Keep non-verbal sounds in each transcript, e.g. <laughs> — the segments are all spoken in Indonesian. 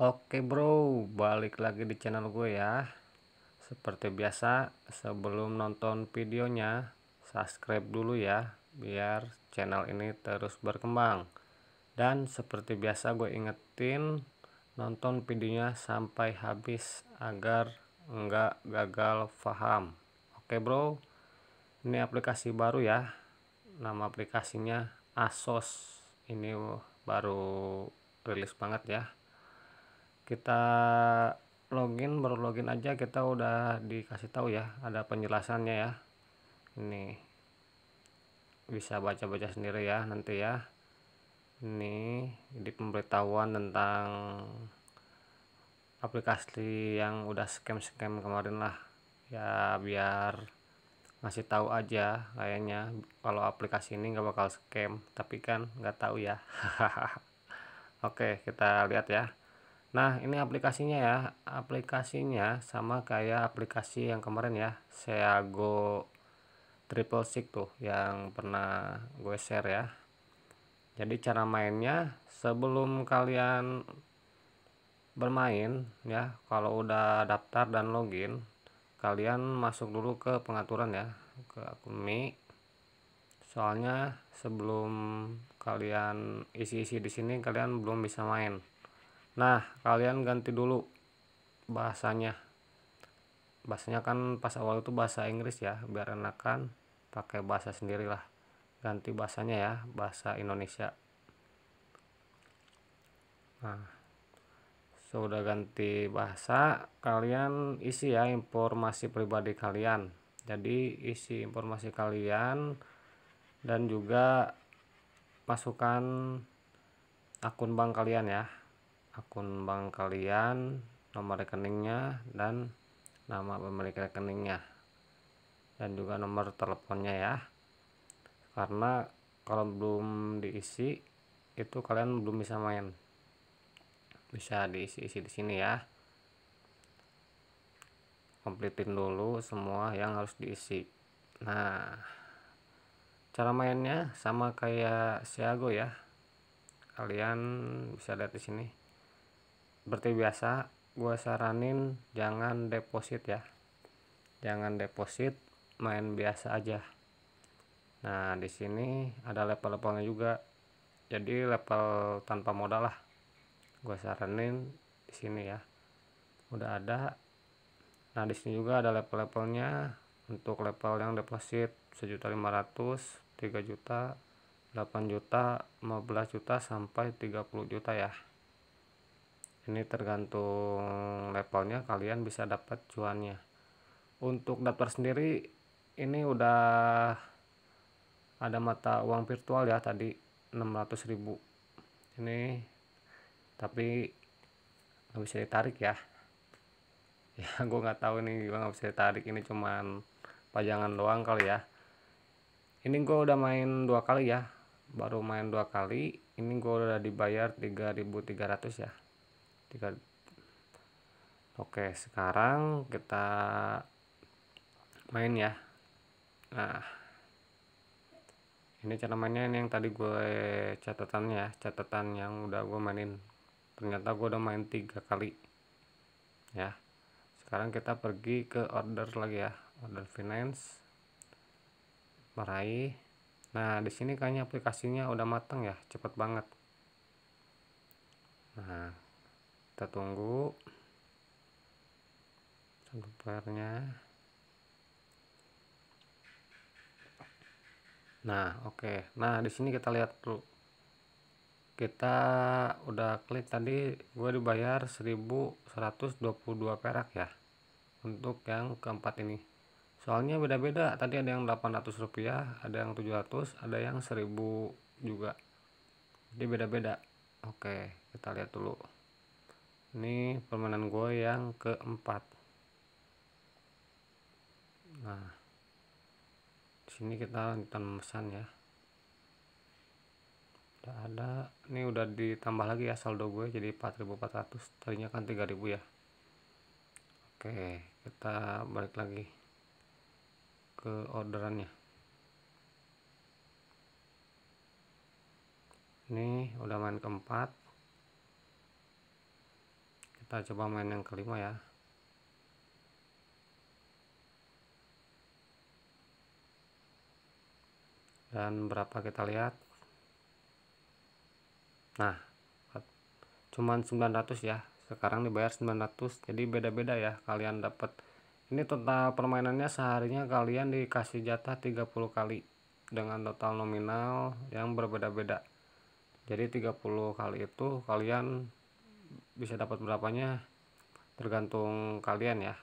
Oke bro, balik lagi di channel gue ya. Seperti biasa, sebelum nonton videonya, subscribe dulu ya, biar channel ini terus berkembang. Dan seperti biasa gue ingetin, nonton videonya sampai habis agar nggak gagal paham. Oke bro, ini aplikasi baru ya. Nama aplikasinya Asos. Ini baru rilis banget ya kita login baru login aja kita udah dikasih tahu ya ada penjelasannya ya ini bisa baca-baca sendiri ya nanti ya ini di pemberitahuan tentang aplikasi yang udah scam-scam kemarin lah ya biar ngasih tahu aja kayaknya kalau aplikasi ini nggak bakal scam tapi kan nggak tahu ya <laughs> oke kita lihat ya Nah, ini aplikasinya ya. Aplikasinya sama kayak aplikasi yang kemarin ya, Seago Triple Six tuh yang pernah gue share ya. Jadi cara mainnya sebelum kalian bermain ya, kalau udah daftar dan login, kalian masuk dulu ke pengaturan ya, ke akun Mi. Soalnya sebelum kalian isi-isi di sini kalian belum bisa main Nah, kalian ganti dulu bahasanya. Bahasanya kan pas awal itu bahasa Inggris ya, biar enakan pakai bahasa sendirilah. Ganti bahasanya ya, bahasa Indonesia. Nah, sudah ganti bahasa, kalian isi ya informasi pribadi kalian. Jadi isi informasi kalian dan juga masukkan akun bank kalian ya akun bank kalian, nomor rekeningnya, dan nama pemilik rekeningnya, dan juga nomor teleponnya ya. Karena kalau belum diisi, itu kalian belum bisa main. Bisa diisi-isi di sini ya. Komplitin dulu semua yang harus diisi. Nah, cara mainnya sama kayak Siago ya. Kalian bisa lihat di sini seperti biasa gue saranin jangan deposit ya jangan deposit main biasa aja nah di sini ada level-levelnya juga jadi level tanpa modal lah gue saranin di sini ya udah ada nah di sini juga ada level-levelnya untuk level yang deposit sejuta lima ratus, tiga juta delapan juta lima belas juta sampai tiga puluh juta ya ini tergantung levelnya kalian bisa dapat cuannya untuk daftar sendiri ini udah ada mata uang virtual ya tadi 600.000 ini tapi nggak bisa ditarik ya <laughs> ya gue nggak tahu ini gimana bisa ditarik ini cuman pajangan doang kali ya ini gue udah main dua kali ya baru main dua kali ini gue udah dibayar 3.300 ya tiga oke sekarang kita main ya nah ini cara mainnya ini yang tadi gue catatan ya catatan yang udah gue mainin ternyata gue udah main tiga kali ya sekarang kita pergi ke order lagi ya order finance meraih nah di sini kayaknya aplikasinya udah mateng ya cepet banget nah kita tunggu satu nah oke okay. nah di sini kita lihat dulu kita udah klik tadi gue dibayar 1122 perak ya untuk yang keempat ini soalnya beda-beda tadi ada yang 800 rupiah ada yang 700 ada yang 1000 juga jadi beda-beda oke kita lihat dulu ini permainan gue yang keempat nah sini kita lanjutan memesan ya udah ada ini udah ditambah lagi ya saldo gue jadi 4400 tadinya kan 3000 ya oke kita balik lagi ke orderannya ini udah main keempat kita coba main yang kelima ya dan berapa kita lihat nah cuman 900 ya sekarang dibayar 900 jadi beda-beda ya kalian dapat ini total permainannya seharinya kalian dikasih jatah 30 kali dengan total nominal yang berbeda-beda jadi 30 kali itu kalian bisa dapat berapanya tergantung kalian ya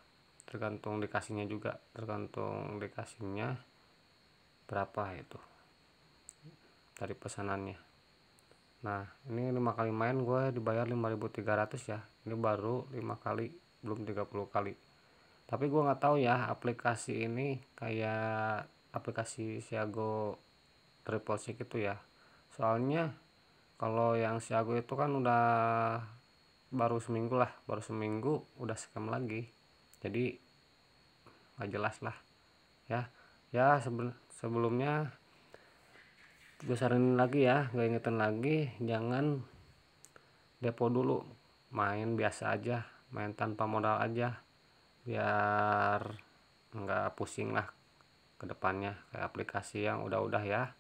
tergantung dikasihnya juga tergantung dikasihnya berapa itu dari pesanannya nah ini lima kali main gue dibayar 5300 ya ini baru lima kali belum 30 kali tapi gue nggak tahu ya aplikasi ini kayak aplikasi Siago triple sick itu ya soalnya kalau yang Siago itu kan udah baru seminggu lah baru seminggu udah scam lagi jadi nggak jelas lah ya ya sebel sebelumnya gue saranin lagi ya gue ingetin lagi jangan depo dulu main biasa aja main tanpa modal aja biar nggak pusing lah ke depannya kayak aplikasi yang udah-udah ya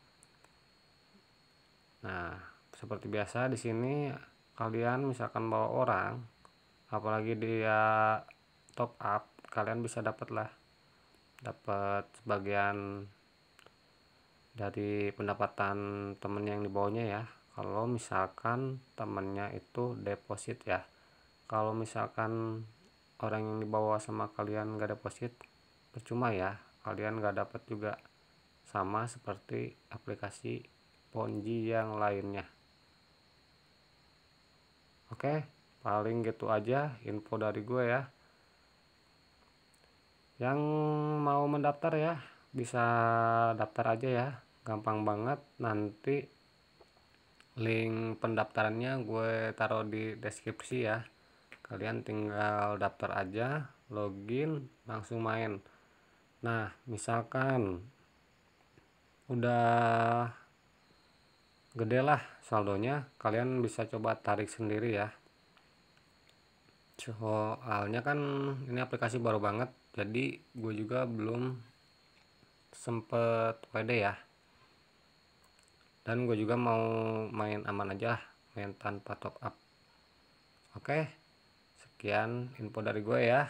nah seperti biasa di sini kalian misalkan bawa orang apalagi dia top up kalian bisa dapat lah dapat sebagian dari pendapatan temen yang dibawanya ya kalau misalkan temennya itu deposit ya kalau misalkan orang yang dibawa sama kalian gak deposit percuma ya kalian gak dapat juga sama seperti aplikasi Ponji yang lainnya Oke, paling gitu aja info dari gue ya. Yang mau mendaftar ya, bisa daftar aja ya. Gampang banget, nanti link pendaftarannya gue taruh di deskripsi ya. Kalian tinggal daftar aja, login, langsung main. Nah, misalkan udah gede lah saldonya kalian bisa coba tarik sendiri ya soalnya kan ini aplikasi baru banget jadi gue juga belum sempet WD ya dan gue juga mau main aman aja main tanpa top up oke sekian info dari gue ya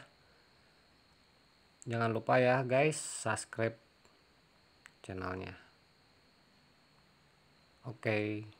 jangan lupa ya guys subscribe channelnya Oke. Okay.